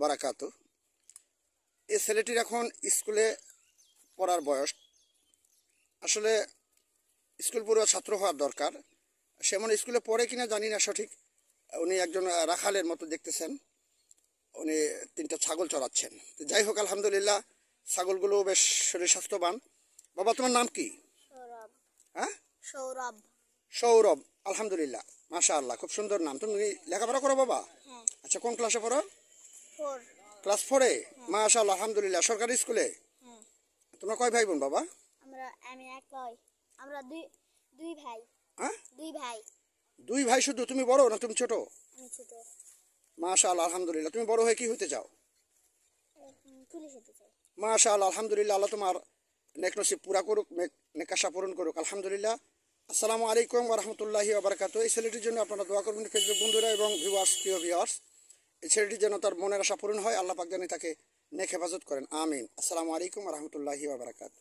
বারাকাত এই ছেলেটির এখন স্কুলে পড়ার বয়স আসলে স্কুল পড়ুয়া ছাত্র হওয়ার দরকার সেমন স্কুলে পড়ে কিনা জানি না সঠিক উনি একজন রাখালের মতো দেখতেছেন উনি তিনটা ছাগল চড়াচ্ছেন যাই হোক আলহামদুলিল্লাহ ছাগলগুলো বেশ শরীর স্বাস্থ্যবান বাবা তোমার নাম কি হ্যাঁ সৌরভ সৌরভ আলহামদুলিল্লাহ মাশা আল্লাহ খুব সুন্দর নাম তুমি লেখাপড়া করো বাবা হ্যাঁ। আচ্ছা কোন ক্লাসে পড়ো ক্লাস ফোরে মা মাশাআল্লাহ আলহামদুলিল্লাহ সরকারি স্কুলে তোমরা কয় ভাই বোন বাবা আমরা হ্যাঁ? দুই ভাই শুধু তুমি বড় না তুমি ছোট মা ছোট মাশাআল্লাহ আলহামদুলিল্লাহ তুমি বড় হয়ে কি হতে চাও মা হতে আলহামদুলিল্লাহ আল্লাহ তোমার নেকনসিব পুরা করুক নেকাশা পূরণ করুক আলহামদুলিল্লাহ আসসালামু আলাইকুম রহমতুল্লাহি আবরকাত এই ছেলেটির জন্য আপনারা দোয়া করবেন ফেসবুক বন্ধুরা এবং ভিউয়ার্স প্রিয় ভিউয়ার্স ছেলেটি যেন তার মনের আশা পূরণ হয় আল্লাহ পাক জানি তাকে নেক হেফাজত করেন আমিন আসসালামু আলাইকুম রহমতুল্লাহি বাবরাকাত